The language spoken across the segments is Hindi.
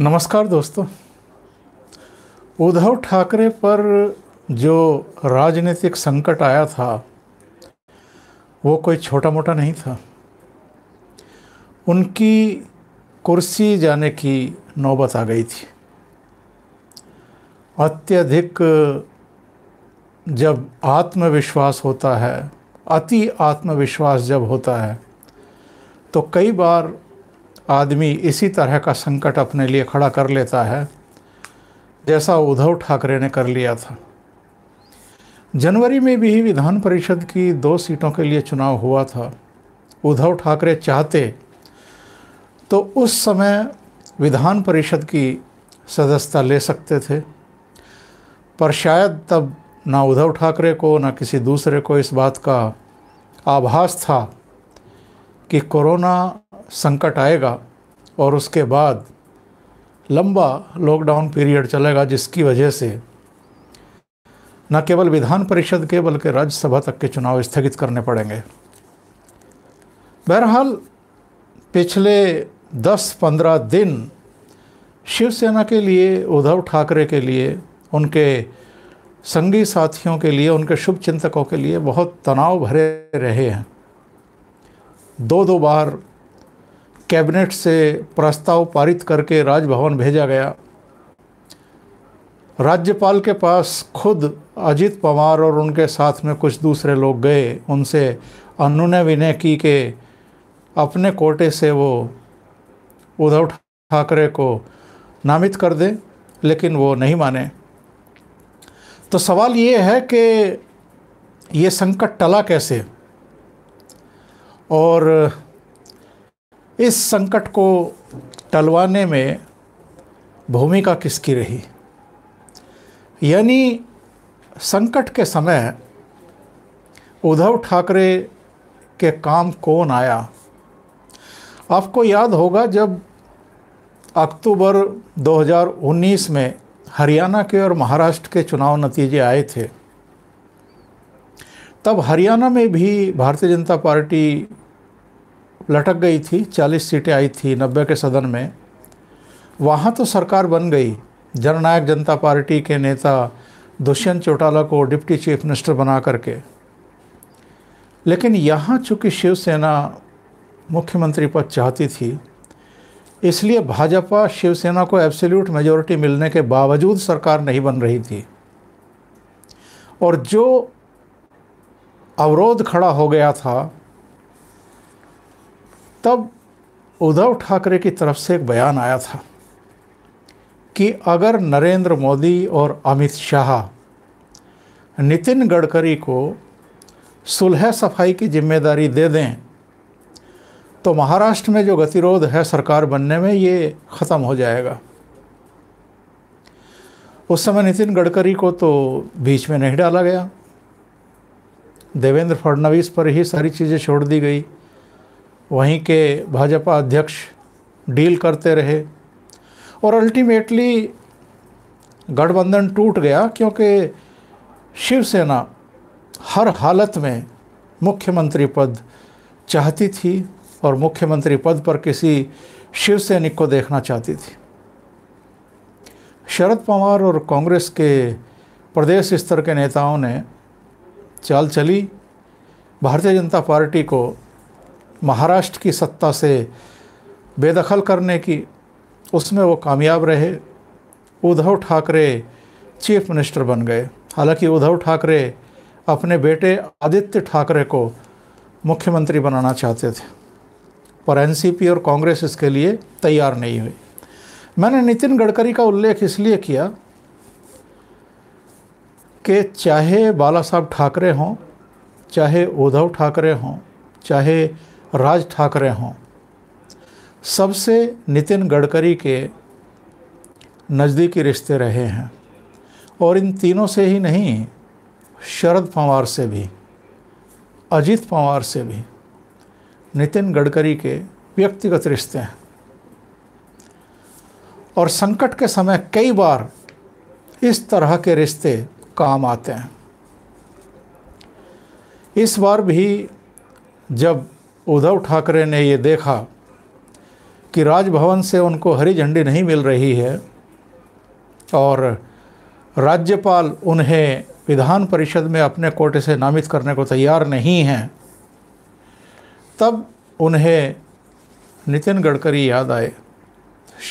नमस्कार दोस्तों उद्धव ठाकरे पर जो राजनीतिक संकट आया था वो कोई छोटा मोटा नहीं था उनकी कुर्सी जाने की नौबत आ गई थी अत्यधिक जब आत्मविश्वास होता है अति आत्मविश्वास जब होता है तो कई बार आदमी इसी तरह का संकट अपने लिए खड़ा कर लेता है जैसा उद्धव ठाकरे ने कर लिया था जनवरी में भी विधान परिषद की दो सीटों के लिए चुनाव हुआ था उद्धव ठाकरे चाहते तो उस समय विधान परिषद की सदस्यता ले सकते थे पर शायद तब ना उद्धव ठाकरे को ना किसी दूसरे को इस बात का आभास था कि कोरोना संकट आएगा और उसके बाद लंबा लॉकडाउन पीरियड चलेगा जिसकी वजह से न केवल विधान परिषद के बल्कि राज्यसभा तक के चुनाव स्थगित करने पड़ेंगे बहरहाल पिछले 10-15 दिन शिवसेना के लिए उद्धव ठाकरे के लिए उनके संगी साथियों के लिए उनके शुभ चिंतकों के लिए बहुत तनाव भरे रहे हैं दो दो बार कैबिनेट से प्रस्ताव पारित करके राजभवन भेजा गया राज्यपाल के पास खुद अजीत पवार और उनके साथ में कुछ दूसरे लोग गए उनसे अनुनय विनय की कि अपने कोटे से वो उद्धव ठाकरे को नामित कर दें लेकिन वो नहीं माने तो सवाल ये है कि ये संकट टला कैसे और इस संकट को टलवाने में भूमिका किसकी रही यानी संकट के समय उद्धव ठाकरे के काम कौन आया आपको याद होगा जब अक्टूबर 2019 में हरियाणा के और महाराष्ट्र के चुनाव नतीजे आए थे तब हरियाणा में भी भारतीय जनता पार्टी लटक गई थी 40 सीटें आई थी 90 के सदन में वहाँ तो सरकार बन गई जननायक जनता पार्टी के नेता दुष्यंत चौटाला को डिप्टी चीफ मिनिस्टर बना करके लेकिन यहाँ चूँकि शिवसेना मुख्यमंत्री पद चाहती थी इसलिए भाजपा शिवसेना को एब्सोल्यूट मेजोरिटी मिलने के बावजूद सरकार नहीं बन रही थी और जो अवरोध खड़ा हो गया था तब उद्धव ठाकरे की तरफ से एक बयान आया था कि अगर नरेंद्र मोदी और अमित शाह नितिन गडकरी को सुलह सफाई की जिम्मेदारी दे दें तो महाराष्ट्र में जो गतिरोध है सरकार बनने में ये ख़त्म हो जाएगा उस समय नितिन गडकरी को तो बीच में नहीं डाला गया देवेंद्र फडणवीस पर ही सारी चीज़ें छोड़ दी गई वहीं के भाजपा अध्यक्ष डील करते रहे और अल्टीमेटली गठबंधन टूट गया क्योंकि शिवसेना हर हालत में मुख्यमंत्री पद चाहती थी और मुख्यमंत्री पद पर किसी शिव सैनिक को देखना चाहती थी शरद पवार और कांग्रेस के प्रदेश स्तर के नेताओं ने चाल चली भारतीय जनता पार्टी को महाराष्ट्र की सत्ता से बेदखल करने की उसमें वो कामयाब रहे उद्धव ठाकरे चीफ मिनिस्टर बन गए हालांकि उद्धव ठाकरे अपने बेटे आदित्य ठाकरे को मुख्यमंत्री बनाना चाहते थे पर एनसीपी और कांग्रेस इसके लिए तैयार नहीं हुई मैंने नितिन गडकरी का उल्लेख इसलिए किया कि चाहे बाला साहब ठाकरे हों चाहे उद्धव ठाकरे हों चाहे राज ठाकरे हों सबसे नितिन गडकरी के नज़दीकी रिश्ते रहे हैं और इन तीनों से ही नहीं शरद पवार से भी अजीत पवार से भी नितिन गडकरी के व्यक्तिगत रिश्ते हैं और संकट के समय कई बार इस तरह के रिश्ते काम आते हैं इस बार भी जब उद्धव ठाकरे ने ये देखा कि राजभवन से उनको हरी झंडी नहीं मिल रही है और राज्यपाल उन्हें विधान परिषद में अपने कोटे से नामित करने को तैयार नहीं हैं तब उन्हें नितिन गडकरी याद आए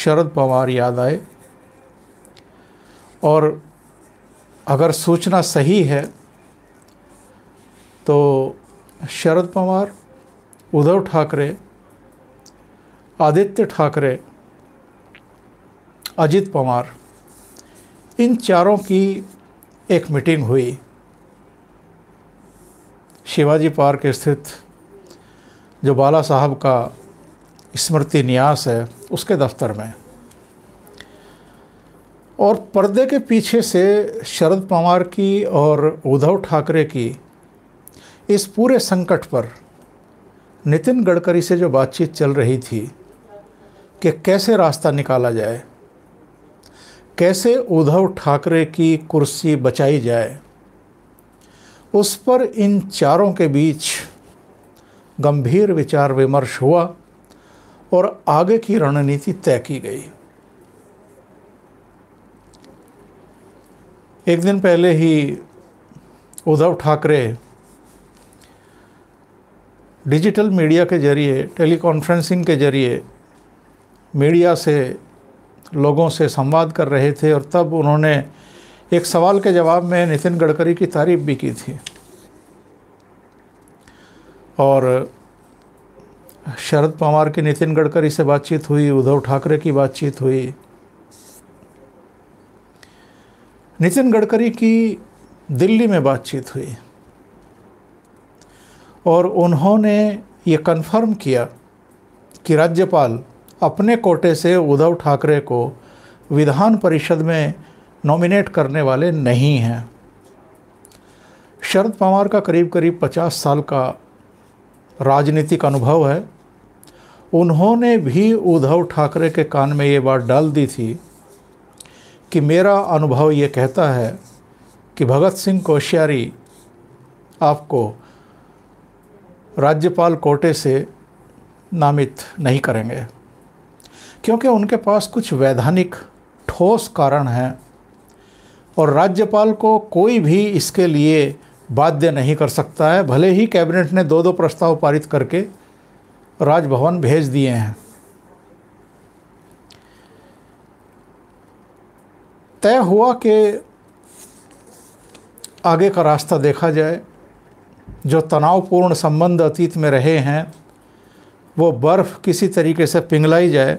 शरद पवार याद आए और अगर सूचना सही है तो शरद पवार उद्धव ठाकरे आदित्य ठाकरे अजित पवार इन चारों की एक मीटिंग हुई शिवाजी पार्क स्थित जो बाला साहब का स्मृति न्यास है उसके दफ्तर में और पर्दे के पीछे से शरद पवार की और उद्धव ठाकरे की इस पूरे संकट पर नितिन गडकरी से जो बातचीत चल रही थी कि कैसे रास्ता निकाला जाए कैसे उद्धव ठाकरे की कुर्सी बचाई जाए उस पर इन चारों के बीच गंभीर विचार विमर्श हुआ और आगे की रणनीति तय की गई एक दिन पहले ही उद्धव ठाकरे डिजिटल मीडिया के ज़रिए टेलीकॉन्फ्रेंसिंग के ज़रिए मीडिया से लोगों से संवाद कर रहे थे और तब उन्होंने एक सवाल के जवाब में नितिन गडकरी की तारीफ भी की थी और शरद पवार की नितिन गडकरी से बातचीत हुई उद्धव ठाकरे की बातचीत हुई नितिन गडकरी की दिल्ली में बातचीत हुई और उन्होंने ये कन्फर्म किया कि राज्यपाल अपने कोटे से उद्धव ठाकरे को विधान परिषद में नॉमिनेट करने वाले नहीं हैं शरद पवार का करीब करीब 50 साल का राजनीतिक अनुभव है उन्होंने भी उद्धव ठाकरे के कान में ये बात डाल दी थी कि मेरा अनुभव ये कहता है कि भगत सिंह कोश्यारी आपको राज्यपाल कोटे से नामित नहीं करेंगे क्योंकि उनके पास कुछ वैधानिक ठोस कारण हैं और राज्यपाल को कोई भी इसके लिए बाध्य नहीं कर सकता है भले ही कैबिनेट ने दो दो प्रस्ताव पारित करके राजभवन भेज दिए हैं तय हुआ कि आगे का रास्ता देखा जाए जो तनावपूर्ण संबंध अतीत में रहे हैं वो बर्फ़ किसी तरीके से पिघलाई जाए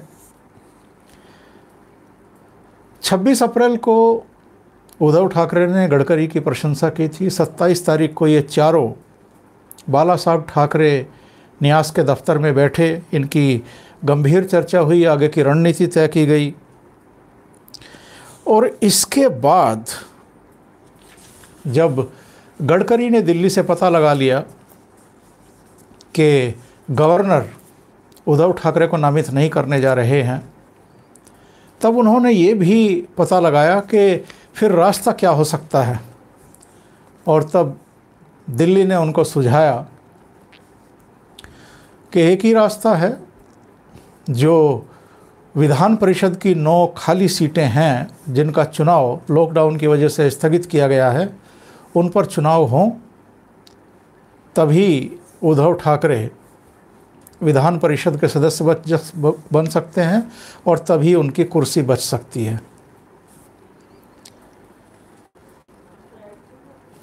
26 अप्रैल को उद्धव ठाकरे ने गडकरी की प्रशंसा की थी 27 तारीख को ये चारों बाला साहब ठाकरे न्यास के दफ्तर में बैठे इनकी गंभीर चर्चा हुई आगे की रणनीति तय की गई और इसके बाद जब गडकरी ने दिल्ली से पता लगा लिया कि गवर्नर उद्धव ठाकरे को नामित नहीं करने जा रहे हैं तब उन्होंने ये भी पता लगाया कि फिर रास्ता क्या हो सकता है और तब दिल्ली ने उनको सुझाया कि एक ही रास्ता है जो विधान परिषद की नौ खाली सीटें हैं जिनका चुनाव लॉकडाउन की वजह से स्थगित किया गया है उन पर चुनाव हों तभी उद्धव ठाकरे विधान परिषद के सदस्य बच बन सकते हैं और तभी उनकी कुर्सी बच सकती है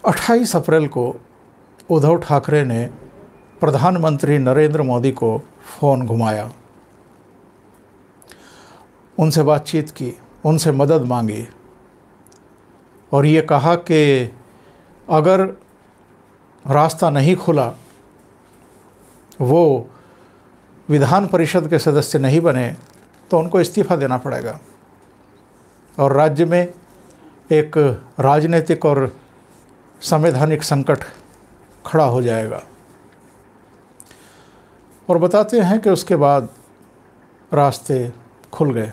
28 अप्रैल को उद्धव ठाकरे ने प्रधानमंत्री नरेंद्र मोदी को फ़ोन घुमाया उनसे बातचीत की उनसे मदद मांगी और ये कहा कि अगर रास्ता नहीं खुला वो विधान परिषद के सदस्य नहीं बने तो उनको इस्तीफा देना पड़ेगा और राज्य में एक राजनीतिक और संवैधानिक संकट खड़ा हो जाएगा और बताते हैं कि उसके बाद रास्ते खुल गए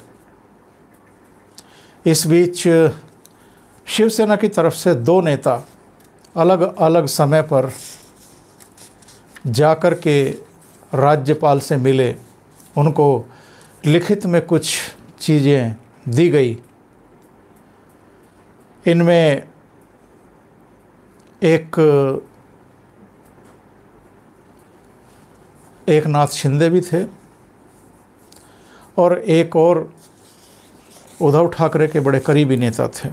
इस बीच शिवसेना की तरफ से दो नेता अलग अलग समय पर जाकर के राज्यपाल से मिले उनको लिखित में कुछ चीज़ें दी गई इनमें एक एक नाथ शिंदे भी थे और एक और उद्धव ठाकरे के बड़े करीबी नेता थे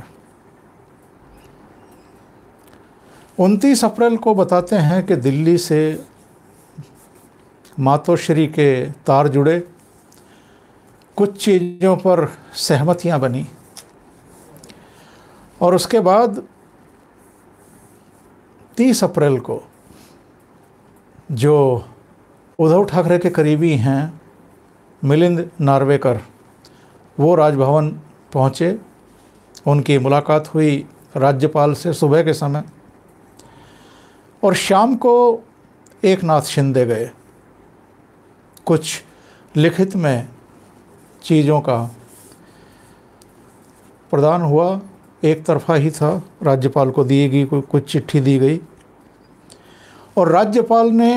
उनतीस अप्रैल को बताते हैं कि दिल्ली से मातोश्री के तार जुड़े कुछ चीज़ों पर सहमतियां बनी और उसके बाद 30 अप्रैल को जो उद्धव ठाकरे के करीबी हैं मिलिंद नार्वेकर वो राजभवन पहुँचे उनकी मुलाकात हुई राज्यपाल से सुबह के समय और शाम को एक नाथ शिंदे गए कुछ लिखित में चीज़ों का प्रदान हुआ एक तरफा ही था राज्यपाल को दी गई कुछ चिट्ठी दी गई और राज्यपाल ने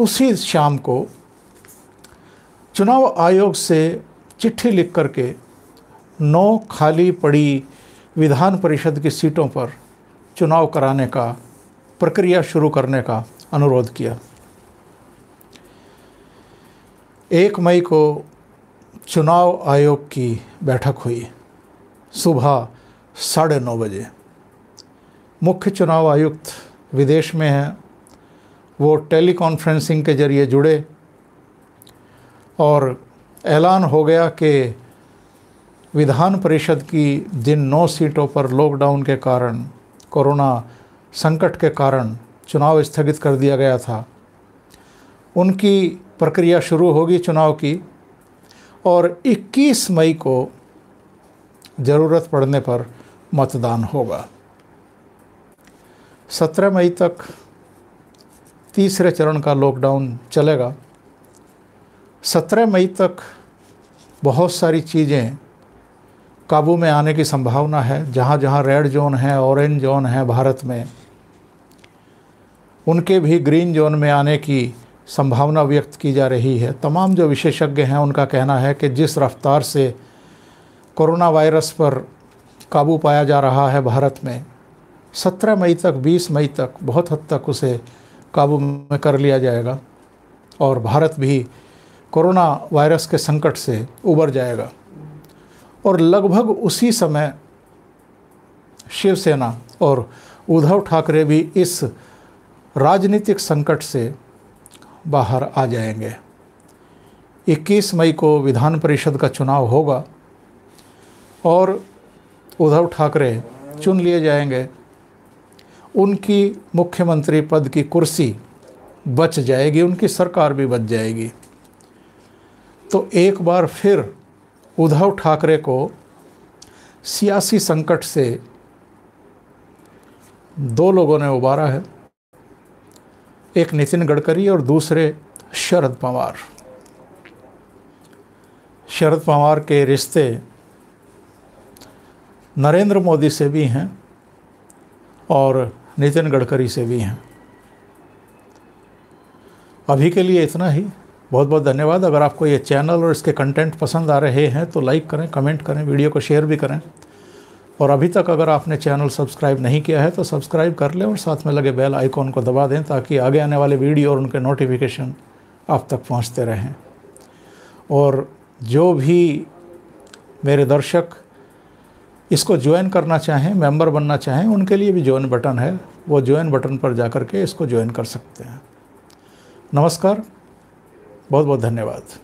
उसी शाम को चुनाव आयोग से चिट्ठी लिख करके नौ खाली पड़ी विधान परिषद की सीटों पर चुनाव कराने का प्रक्रिया शुरू करने का अनुरोध किया एक मई को चुनाव आयोग की बैठक हुई सुबह साढ़े नौ बजे मुख्य चुनाव आयुक्त विदेश में हैं वो टेलीकॉन्फ्रेंसिंग के जरिए जुड़े और ऐलान हो गया कि विधान परिषद की जिन नौ सीटों पर लॉकडाउन के कारण कोरोना संकट के कारण चुनाव स्थगित कर दिया गया था उनकी प्रक्रिया शुरू होगी चुनाव की और 21 मई को ज़रूरत पड़ने पर मतदान होगा 17 मई तक तीसरे चरण का लॉकडाउन चलेगा 17 मई तक बहुत सारी चीज़ें काबू में आने की संभावना है जहाँ जहाँ रेड जोन है ऑरेंज जोन है भारत में उनके भी ग्रीन जोन में आने की संभावना व्यक्त की जा रही है तमाम जो विशेषज्ञ हैं उनका कहना है कि जिस रफ्तार से कोरोना वायरस पर काबू पाया जा रहा है भारत में 17 मई तक 20 मई तक बहुत हद तक उसे काबू में कर लिया जाएगा और भारत भी कोरोना वायरस के संकट से उबर जाएगा और लगभग उसी समय शिवसेना और उद्धव ठाकरे भी इस राजनीतिक संकट से बाहर आ जाएंगे 21 मई को विधान परिषद का चुनाव होगा और उद्धव ठाकरे चुन लिए जाएंगे उनकी मुख्यमंत्री पद की कुर्सी बच जाएगी उनकी सरकार भी बच जाएगी तो एक बार फिर उद्धव ठाकरे को सियासी संकट से दो लोगों ने उबारा है एक नितिन गडकरी और दूसरे शरद पवार शरद पवार के रिश्ते नरेंद्र मोदी से भी हैं और नितिन गडकरी से भी हैं अभी के लिए इतना ही बहुत बहुत धन्यवाद अगर आपको ये चैनल और इसके कंटेंट पसंद आ रहे हैं तो लाइक करें कमेंट करें वीडियो को शेयर भी करें और अभी तक अगर आपने चैनल सब्सक्राइब नहीं किया है तो सब्सक्राइब कर लें और साथ में लगे बेल आइकॉन को दबा दें ताकि आगे आने वाले वीडियो और उनके नोटिफिकेशन आप तक पहुंचते रहें और जो भी मेरे दर्शक इसको ज्वाइन करना चाहें मेंबर बनना चाहें उनके लिए भी ज्वाइन बटन है वो ज्वाइन बटन पर जा कर के इसको ज्वाइन कर सकते हैं नमस्कार बहुत बहुत धन्यवाद